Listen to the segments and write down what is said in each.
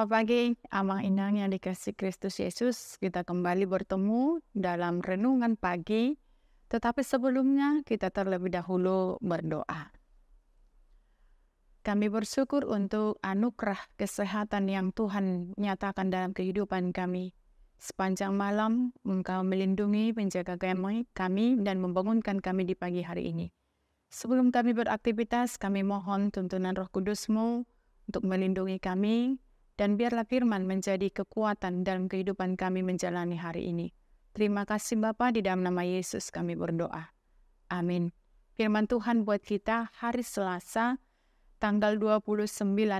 Selamat pagi, Amang Inang yang dikasih Kristus Yesus. Kita kembali bertemu dalam renungan pagi, tetapi sebelumnya kita terlebih dahulu berdoa. Kami bersyukur untuk anugerah kesehatan yang Tuhan nyatakan dalam kehidupan kami. Sepanjang malam, Engkau melindungi, menjaga kami, kami dan membangunkan kami di pagi hari ini. Sebelum kami beraktivitas, kami mohon tuntunan roh kudusmu untuk melindungi kami, dan biarlah firman menjadi kekuatan dalam kehidupan kami menjalani hari ini. Terima kasih Bapa di dalam nama Yesus kami berdoa. Amin. Firman Tuhan buat kita hari Selasa tanggal 29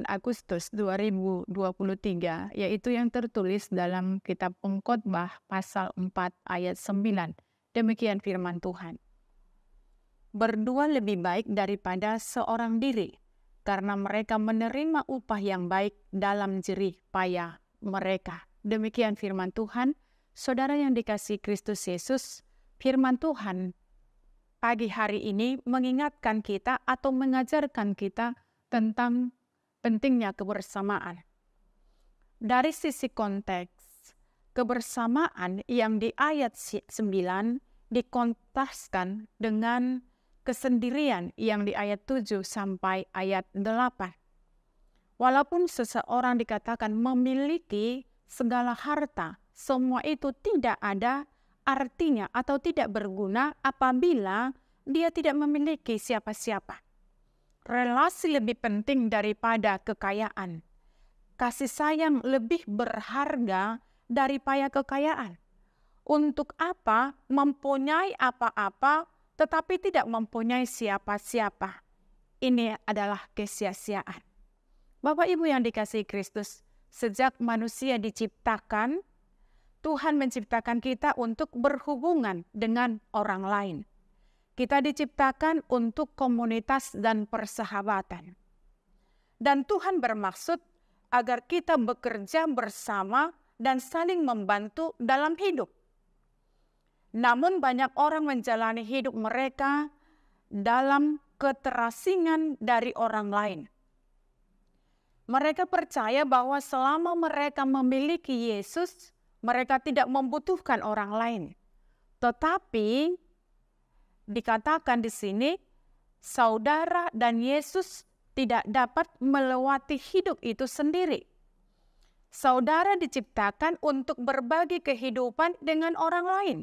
Agustus 2023 yaitu yang tertulis dalam kitab Pengkhotbah pasal 4 ayat 9. Demikian firman Tuhan. Berdua lebih baik daripada seorang diri karena mereka menerima upah yang baik dalam jerih payah mereka. Demikian firman Tuhan, saudara yang dikasih Kristus Yesus, firman Tuhan pagi hari ini mengingatkan kita atau mengajarkan kita tentang pentingnya kebersamaan. Dari sisi konteks, kebersamaan yang di ayat 9 dikontaskan dengan kesendirian yang di ayat 7 sampai ayat 8. Walaupun seseorang dikatakan memiliki segala harta, semua itu tidak ada artinya atau tidak berguna apabila dia tidak memiliki siapa-siapa. Relasi lebih penting daripada kekayaan. Kasih sayang lebih berharga daripada kekayaan. Untuk apa mempunyai apa-apa tetapi tidak mempunyai siapa-siapa. Ini adalah kesia-siaan. Bapak Ibu yang dikasihi Kristus, sejak manusia diciptakan, Tuhan menciptakan kita untuk berhubungan dengan orang lain. Kita diciptakan untuk komunitas dan persahabatan. Dan Tuhan bermaksud agar kita bekerja bersama dan saling membantu dalam hidup. Namun banyak orang menjalani hidup mereka dalam keterasingan dari orang lain. Mereka percaya bahwa selama mereka memiliki Yesus, mereka tidak membutuhkan orang lain. Tetapi dikatakan di sini, saudara dan Yesus tidak dapat melewati hidup itu sendiri. Saudara diciptakan untuk berbagi kehidupan dengan orang lain.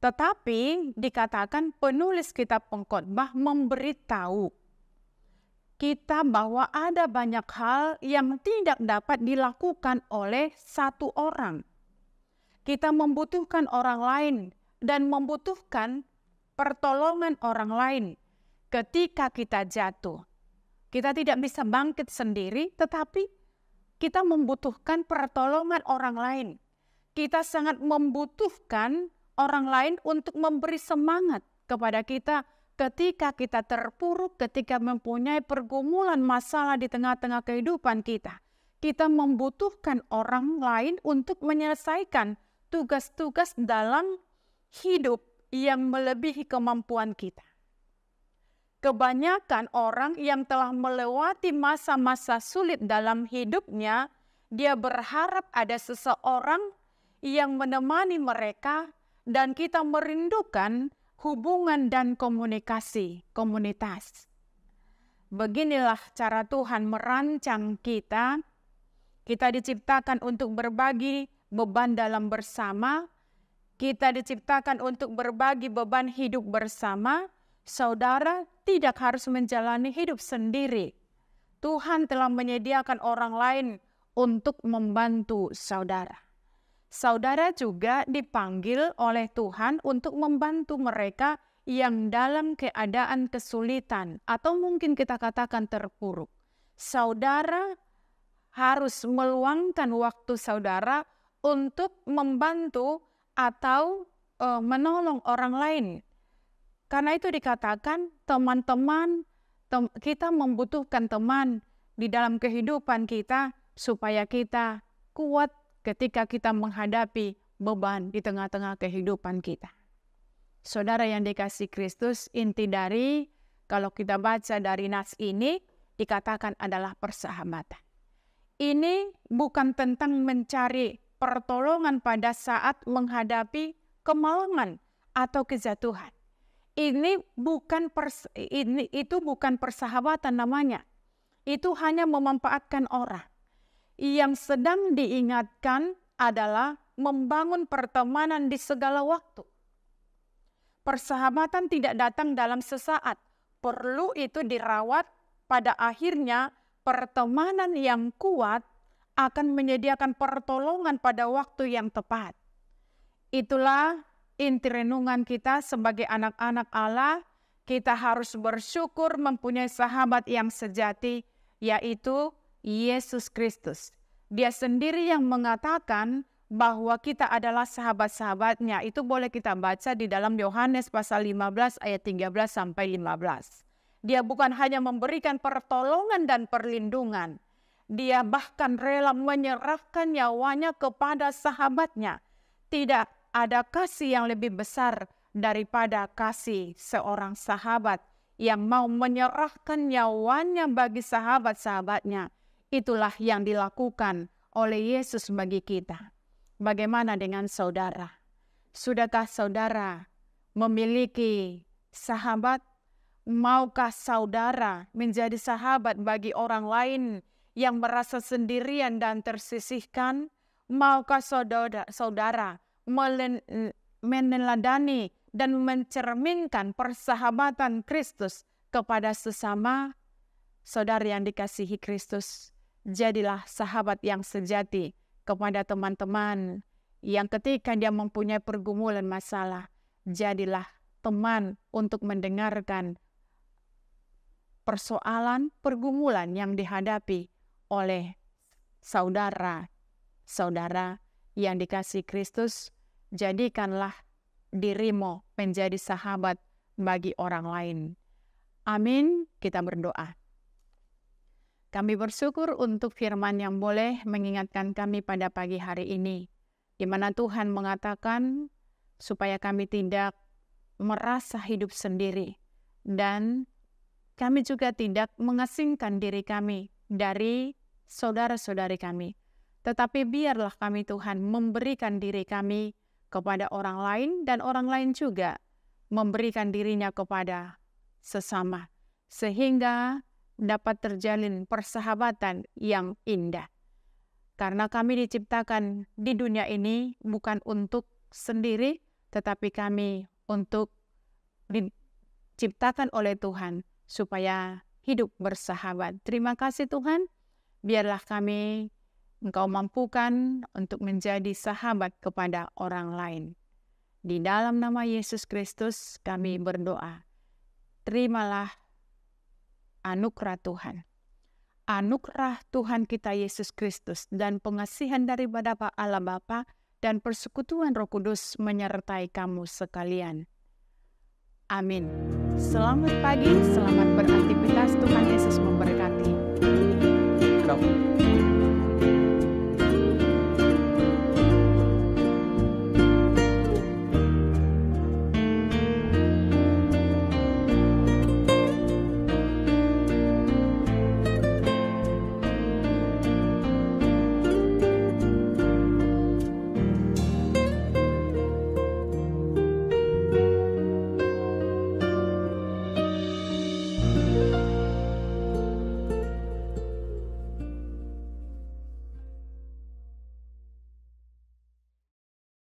Tetapi dikatakan penulis kitab pengkhotbah memberitahu kita bahwa ada banyak hal yang tidak dapat dilakukan oleh satu orang. Kita membutuhkan orang lain dan membutuhkan pertolongan orang lain ketika kita jatuh. Kita tidak bisa bangkit sendiri, tetapi kita membutuhkan pertolongan orang lain. Kita sangat membutuhkan orang lain untuk memberi semangat kepada kita ketika kita terpuruk, ketika mempunyai pergumulan masalah di tengah-tengah kehidupan kita. Kita membutuhkan orang lain untuk menyelesaikan tugas-tugas dalam hidup yang melebihi kemampuan kita. Kebanyakan orang yang telah melewati masa-masa sulit dalam hidupnya, dia berharap ada seseorang yang menemani mereka dan kita merindukan hubungan dan komunikasi komunitas. Beginilah cara Tuhan merancang kita. Kita diciptakan untuk berbagi beban dalam bersama. Kita diciptakan untuk berbagi beban hidup bersama. Saudara tidak harus menjalani hidup sendiri. Tuhan telah menyediakan orang lain untuk membantu saudara saudara juga dipanggil oleh Tuhan untuk membantu mereka yang dalam keadaan kesulitan atau mungkin kita katakan terpuruk. Saudara harus meluangkan waktu saudara untuk membantu atau e, menolong orang lain. Karena itu dikatakan teman-teman tem kita membutuhkan teman di dalam kehidupan kita supaya kita kuat ketika kita menghadapi beban di tengah-tengah kehidupan kita. Saudara yang dikasih Kristus, inti dari kalau kita baca dari nas ini dikatakan adalah persahabatan. Ini bukan tentang mencari pertolongan pada saat menghadapi kemalangan atau kejatuhan. Ini bukan pers ini itu bukan persahabatan namanya. Itu hanya memanfaatkan orang yang sedang diingatkan adalah membangun pertemanan di segala waktu. Persahabatan tidak datang dalam sesaat, perlu itu dirawat. Pada akhirnya, pertemanan yang kuat akan menyediakan pertolongan pada waktu yang tepat. Itulah inti renungan kita sebagai anak-anak Allah. Kita harus bersyukur mempunyai sahabat yang sejati, yaitu Yesus Kristus. Dia sendiri yang mengatakan bahwa kita adalah sahabat-sahabatnya. Itu boleh kita baca di dalam Yohanes pasal 15 ayat 13 sampai 15. Dia bukan hanya memberikan pertolongan dan perlindungan. Dia bahkan rela menyerahkan nyawanya kepada sahabatnya. Tidak ada kasih yang lebih besar daripada kasih seorang sahabat yang mau menyerahkan nyawanya bagi sahabat-sahabatnya. Itulah yang dilakukan oleh Yesus bagi kita. Bagaimana dengan saudara? Sudahkah saudara memiliki sahabat? Maukah saudara menjadi sahabat bagi orang lain yang merasa sendirian dan tersisihkan? Maukah saudara, saudara meneladani dan mencerminkan persahabatan Kristus kepada sesama saudara yang dikasihi Kristus? jadilah sahabat yang sejati kepada teman-teman yang ketika dia mempunyai pergumulan masalah, jadilah teman untuk mendengarkan persoalan pergumulan yang dihadapi oleh saudara. Saudara yang dikasih Kristus, jadikanlah dirimu menjadi sahabat bagi orang lain. Amin. Kita berdoa. Kami bersyukur untuk firman yang boleh mengingatkan kami pada pagi hari ini, di mana Tuhan mengatakan supaya kami tidak merasa hidup sendiri dan kami juga tidak mengasingkan diri kami dari saudara-saudari kami. Tetapi biarlah kami Tuhan memberikan diri kami kepada orang lain dan orang lain juga memberikan dirinya kepada sesama. Sehingga dapat terjalin persahabatan yang indah. Karena kami diciptakan di dunia ini bukan untuk sendiri, tetapi kami untuk diciptakan oleh Tuhan supaya hidup bersahabat. Terima kasih Tuhan, biarlah kami Engkau mampukan untuk menjadi sahabat kepada orang lain. Di dalam nama Yesus Kristus kami berdoa. Terimalah anugerah Tuhan. Anugerah Tuhan kita Yesus Kristus dan pengasihan dari Bapa Allah Bapa dan persekutuan Roh Kudus menyertai kamu sekalian. Amin. Selamat pagi, selamat beraktivitas. Tuhan Yesus memberkati. Kamu.